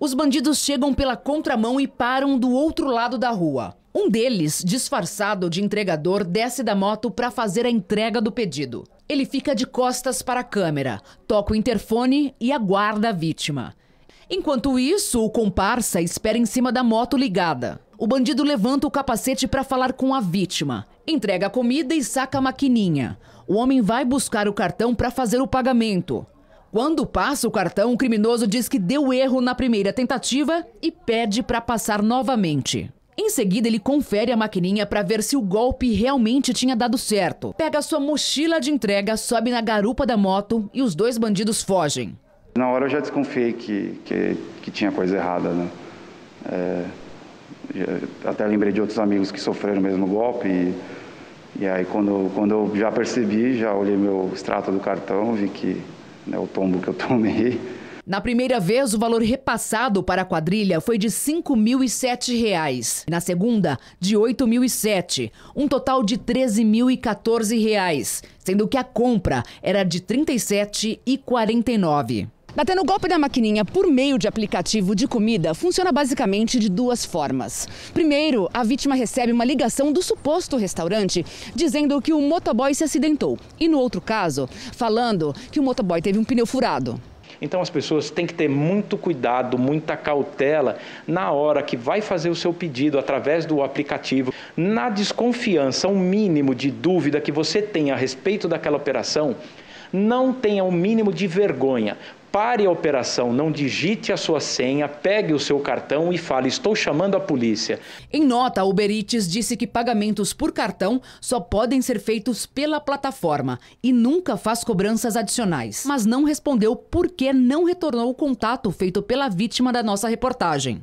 Os bandidos chegam pela contramão e param do outro lado da rua. Um deles, disfarçado de entregador, desce da moto para fazer a entrega do pedido. Ele fica de costas para a câmera, toca o interfone e aguarda a vítima. Enquanto isso, o comparsa espera em cima da moto ligada. O bandido levanta o capacete para falar com a vítima, entrega a comida e saca a maquininha. O homem vai buscar o cartão para fazer o pagamento. Quando passa o cartão, o criminoso diz que deu erro na primeira tentativa e pede para passar novamente. Em seguida, ele confere a maquininha para ver se o golpe realmente tinha dado certo. Pega sua mochila de entrega, sobe na garupa da moto e os dois bandidos fogem. Na hora eu já desconfiei que, que, que tinha coisa errada, né? É, até lembrei de outros amigos que sofreram o mesmo golpe e, e aí quando, quando eu já percebi, já olhei meu extrato do cartão, vi que né, o tombo que eu tomei. Na primeira vez, o valor repassado para a quadrilha foi de R$ 5.007. Na segunda, de R$ 8.007. Um total de R$ 13.014, sendo que a compra era de R$ 37,49. Batendo o golpe da maquininha por meio de aplicativo de comida funciona basicamente de duas formas. Primeiro, a vítima recebe uma ligação do suposto restaurante dizendo que o motoboy se acidentou. E no outro caso, falando que o motoboy teve um pneu furado. Então as pessoas têm que ter muito cuidado, muita cautela na hora que vai fazer o seu pedido através do aplicativo. Na desconfiança, o um mínimo de dúvida que você tem a respeito daquela operação, não tenha o um mínimo de vergonha. Pare a operação, não digite a sua senha, pegue o seu cartão e fale: Estou chamando a polícia. Em nota, a Uber Eats disse que pagamentos por cartão só podem ser feitos pela plataforma e nunca faz cobranças adicionais. Mas não respondeu por que não retornou o contato feito pela vítima da nossa reportagem.